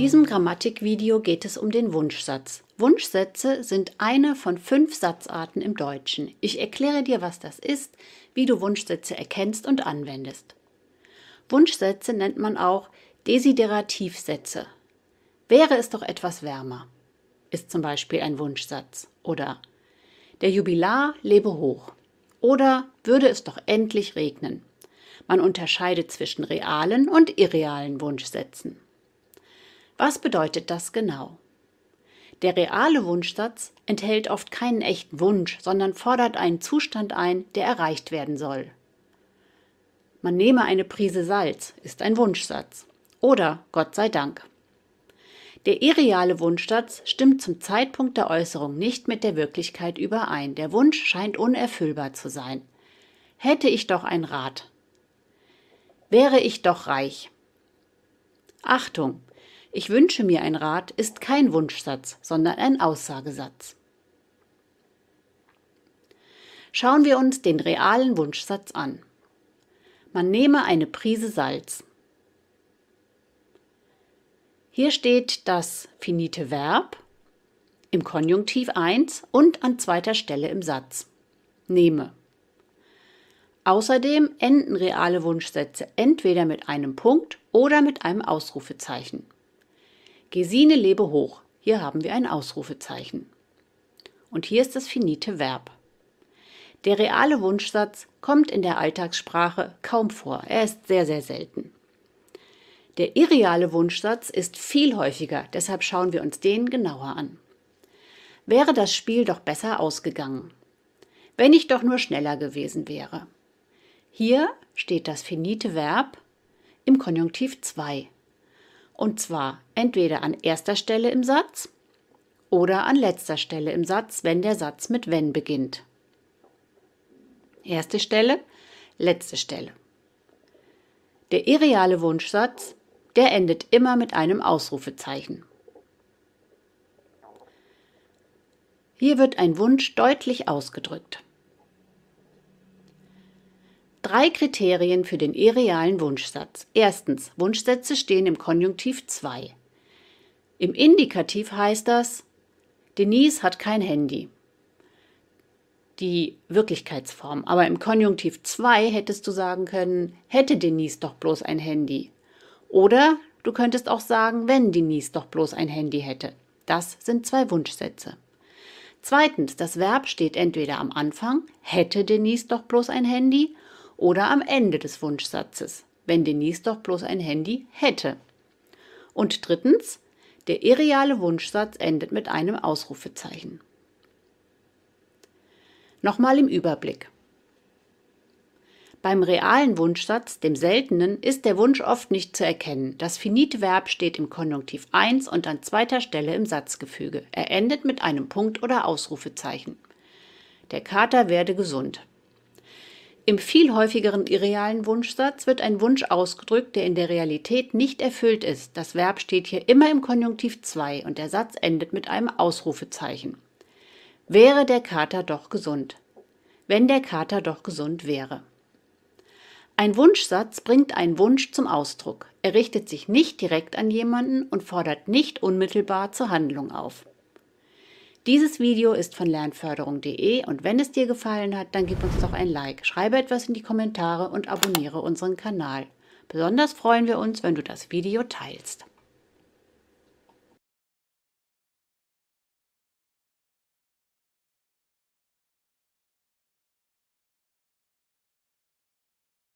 diesem Grammatikvideo geht es um den Wunschsatz. Wunschsätze sind eine von fünf Satzarten im Deutschen. Ich erkläre dir, was das ist, wie du Wunschsätze erkennst und anwendest. Wunschsätze nennt man auch Desiderativsätze. Wäre es doch etwas wärmer, ist zum Beispiel ein Wunschsatz. Oder der Jubilar lebe hoch. Oder würde es doch endlich regnen. Man unterscheidet zwischen realen und irrealen Wunschsätzen. Was bedeutet das genau? Der reale Wunschsatz enthält oft keinen echten Wunsch, sondern fordert einen Zustand ein, der erreicht werden soll. Man nehme eine Prise Salz ist ein Wunschsatz. Oder Gott sei Dank. Der irreale Wunschsatz stimmt zum Zeitpunkt der Äußerung nicht mit der Wirklichkeit überein. Der Wunsch scheint unerfüllbar zu sein. Hätte ich doch ein Rat. Wäre ich doch reich. Achtung, ich wünsche mir ein Rat ist kein Wunschsatz, sondern ein Aussagesatz. Schauen wir uns den realen Wunschsatz an. Man nehme eine Prise Salz. Hier steht das finite Verb im Konjunktiv 1 und an zweiter Stelle im Satz. Nehme. Außerdem enden reale Wunschsätze entweder mit einem Punkt oder mit einem Ausrufezeichen. Gesine lebe hoch. Hier haben wir ein Ausrufezeichen. Und hier ist das finite Verb. Der reale Wunschsatz kommt in der Alltagssprache kaum vor. Er ist sehr, sehr selten. Der irreale Wunschsatz ist viel häufiger, deshalb schauen wir uns den genauer an. Wäre das Spiel doch besser ausgegangen. Wenn ich doch nur schneller gewesen wäre. Hier steht das finite Verb im Konjunktiv 2 und zwar entweder an erster Stelle im Satz oder an letzter Stelle im Satz, wenn der Satz mit wenn beginnt. Erste Stelle, letzte Stelle. Der irreale Wunschsatz, der endet immer mit einem Ausrufezeichen. Hier wird ein Wunsch deutlich ausgedrückt. Drei Kriterien für den irrealen Wunschsatz. Erstens, Wunschsätze stehen im Konjunktiv 2. Im Indikativ heißt das, Denise hat kein Handy. Die Wirklichkeitsform. Aber im Konjunktiv 2 hättest du sagen können, hätte Denise doch bloß ein Handy. Oder du könntest auch sagen, wenn Denise doch bloß ein Handy hätte. Das sind zwei Wunschsätze. Zweitens, das Verb steht entweder am Anfang, hätte Denise doch bloß ein Handy, oder am Ende des Wunschsatzes, wenn Denise doch bloß ein Handy hätte. Und drittens, der irreale Wunschsatz endet mit einem Ausrufezeichen. Nochmal im Überblick. Beim realen Wunschsatz, dem seltenen, ist der Wunsch oft nicht zu erkennen. Das finite Verb steht im Konjunktiv 1 und an zweiter Stelle im Satzgefüge. Er endet mit einem Punkt oder Ausrufezeichen. Der Kater werde gesund. Im viel häufigeren irrealen Wunschsatz wird ein Wunsch ausgedrückt, der in der Realität nicht erfüllt ist. Das Verb steht hier immer im Konjunktiv 2 und der Satz endet mit einem Ausrufezeichen. Wäre der Kater doch gesund. Wenn der Kater doch gesund wäre. Ein Wunschsatz bringt einen Wunsch zum Ausdruck. Er richtet sich nicht direkt an jemanden und fordert nicht unmittelbar zur Handlung auf. Dieses Video ist von lernförderung.de und wenn es dir gefallen hat, dann gib uns doch ein Like, schreibe etwas in die Kommentare und abonniere unseren Kanal. Besonders freuen wir uns, wenn du das Video teilst.